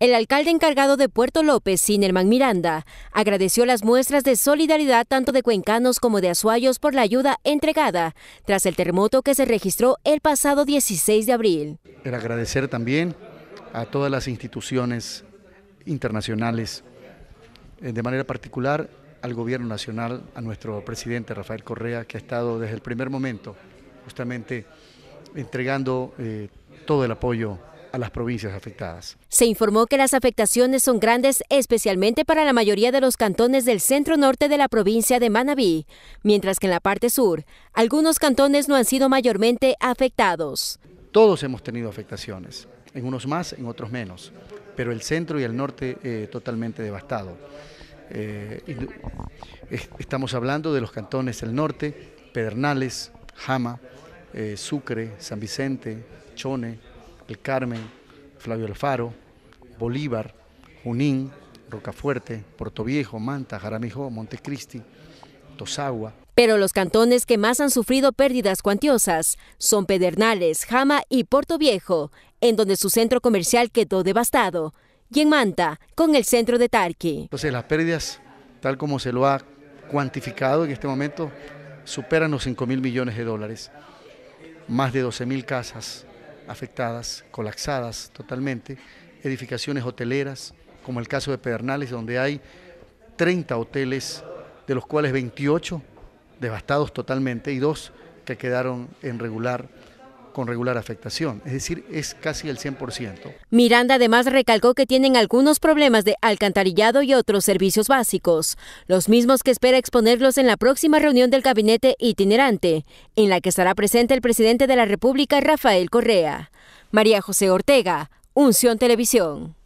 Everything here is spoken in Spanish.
El alcalde encargado de Puerto López, Sinerman Miranda, agradeció las muestras de solidaridad tanto de cuencanos como de azuayos por la ayuda entregada tras el terremoto que se registró el pasado 16 de abril. El agradecer también a todas las instituciones internacionales, eh, de manera particular al gobierno nacional, a nuestro presidente Rafael Correa, que ha estado desde el primer momento justamente entregando eh, todo el apoyo a las provincias afectadas. Se informó que las afectaciones son grandes, especialmente para la mayoría de los cantones del centro norte de la provincia de Manabí, mientras que en la parte sur, algunos cantones no han sido mayormente afectados. Todos hemos tenido afectaciones, en unos más, en otros menos, pero el centro y el norte eh, totalmente devastado. Eh, estamos hablando de los cantones del norte, Pedernales, Jama, eh, Sucre, San Vicente, Chone, el Carmen, Flavio Alfaro, Bolívar, Junín, Rocafuerte, Viejo, Manta, Jaramijó, Montecristi, Tosagua. Pero los cantones que más han sufrido pérdidas cuantiosas son Pedernales, Jama y Viejo, en donde su centro comercial quedó devastado, y en Manta, con el centro de Tarqui. Entonces las pérdidas, tal como se lo ha cuantificado en este momento, superan los 5 mil millones de dólares, más de 12 mil casas, afectadas, colapsadas totalmente, edificaciones hoteleras, como el caso de Pedernales, donde hay 30 hoteles, de los cuales 28 devastados totalmente y dos que quedaron en regular con regular afectación, es decir, es casi el 100%. Miranda además recalcó que tienen algunos problemas de alcantarillado y otros servicios básicos, los mismos que espera exponerlos en la próxima reunión del gabinete itinerante, en la que estará presente el presidente de la República, Rafael Correa. María José Ortega, Unción Televisión.